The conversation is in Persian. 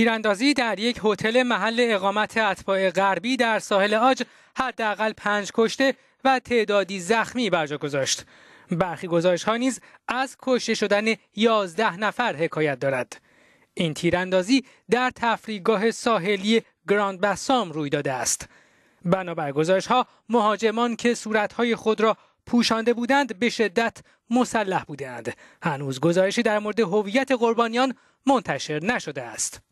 تیراندازی در یک هتل محل اقامت اتباع غربی در ساحل آج حداقل پنج کشته و تعدادی زخمی بر جا گذاشت. برخی گزارش ها نیز از کشته شدن 11 نفر حکایت دارد. این تیراندازی در تفریگاه ساحلی گراند بسام روی داده است. بنابر گزارش ها مهاجمان که صورتهای خود را پوشانده بودند به شدت مسلح بودند. هنوز گزارشی در مورد هویت قربانیان منتشر نشده است.